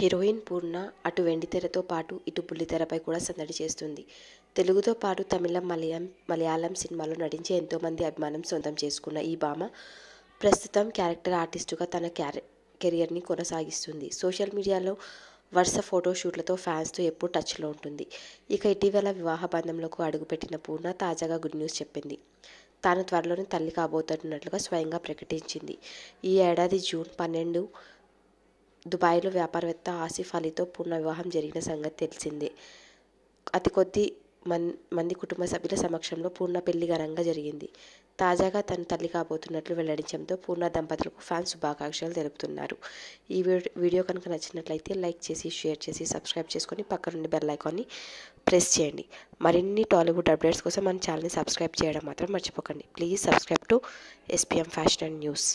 heroine పూర్ణ అటు వెండితెరతో పాటు ఇటు బుల్లితెరపై కూడా సందడి చేస్తుంది తెలుగుతో పాటు తమిళం మలయాం మలయాళం సినిమాలో నటించి ఎంతోమంది అభిమానం సొంతం చేసుకున్న ఈ భామ ప్రస్తుతం క్యారెక్టర్ ఆర్టిస్టుగా తన క్యారె కెరియర్ని కొనసాగిస్తుంది సోషల్ మీడియాలో వరుస ఫోటోషూట్లతో ఫ్యాన్స్తో ఎప్పుడు టచ్లో ఉంటుంది ఇక ఇటీవల వివాహ బంధంలోకి అడుగుపెట్టిన పూర్ణ తాజాగా గుడ్ న్యూస్ చెప్పింది తాను త్వరలోనే తల్లి కాబోతున్నట్లుగా స్వయంగా ప్రకటించింది ఈ ఏడాది జూన్ పన్నెండు దుబాయ్లో వ్యాపారవేత్త ఆసిఫ్ అలీతో పూర్ణ వివాహం జరిగిన సంగతి తెలిసిందే అతి కొద్ది మన్ మంది కుటుంబ సభ్యుల సమక్షంలో పూర్ణ పెళ్లి ఘనంగా జరిగింది తాజాగా తను తల్లి కాబోతున్నట్లు వెల్లడించడంతో పూర్ణ దంపతులకు ఫ్యాన్స్ శుభాకాంక్షలు తెలుపుతున్నారు ఈ వీడియో కనుక నచ్చినట్లయితే లైక్ చేసి షేర్ చేసి సబ్స్క్రైబ్ చేసుకొని పక్కనుండి బెల్ ఐకాన్ని ప్రెస్ చేయండి మరిన్ని టాలీవుడ్ అప్డేట్స్ కోసం మన ఛానల్ని సబ్స్క్రైబ్ చేయడం మాత్రం మర్చిపోకండి please subscribe to SPM fashion and news